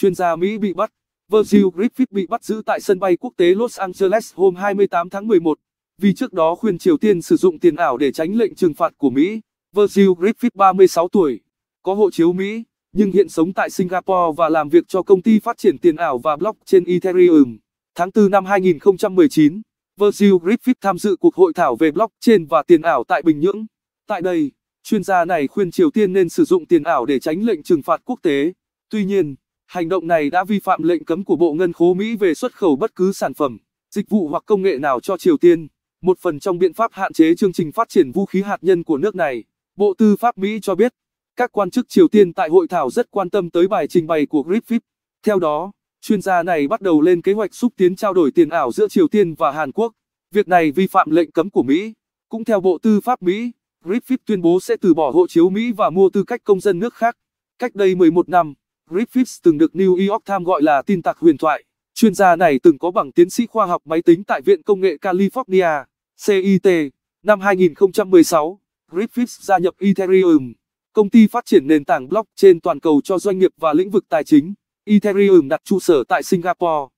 chuyên gia Mỹ bị bắt. Virgil Griffith bị bắt giữ tại sân bay quốc tế Los Angeles hôm 28 tháng 11, vì trước đó khuyên Triều Tiên sử dụng tiền ảo để tránh lệnh trừng phạt của Mỹ. Virgil Griffith 36 tuổi, có hộ chiếu Mỹ, nhưng hiện sống tại Singapore và làm việc cho công ty phát triển tiền ảo và blockchain Ethereum. Tháng 4 năm 2019, Virgil Griffith tham dự cuộc hội thảo về blockchain và tiền ảo tại Bình Nhưỡng. Tại đây, chuyên gia này khuyên Triều Tiên nên sử dụng tiền ảo để tránh lệnh trừng phạt quốc tế. Tuy nhiên, Hành động này đã vi phạm lệnh cấm của Bộ Ngân khố Mỹ về xuất khẩu bất cứ sản phẩm, dịch vụ hoặc công nghệ nào cho Triều Tiên, một phần trong biện pháp hạn chế chương trình phát triển vũ khí hạt nhân của nước này. Bộ Tư pháp Mỹ cho biết, các quan chức Triều Tiên tại hội thảo rất quan tâm tới bài trình bày của Griffith. Theo đó, chuyên gia này bắt đầu lên kế hoạch xúc tiến trao đổi tiền ảo giữa Triều Tiên và Hàn Quốc. Việc này vi phạm lệnh cấm của Mỹ. Cũng theo Bộ Tư pháp Mỹ, Griffith tuyên bố sẽ từ bỏ hộ chiếu Mỹ và mua tư cách công dân nước khác. Cách đây 11 năm, Griffiths từng được New York Times gọi là tin tặc huyền thoại. Chuyên gia này từng có bằng tiến sĩ khoa học máy tính tại Viện Công nghệ California, CIT. Năm 2016, Griffiths gia nhập Ethereum, công ty phát triển nền tảng blockchain toàn cầu cho doanh nghiệp và lĩnh vực tài chính. Ethereum đặt trụ sở tại Singapore.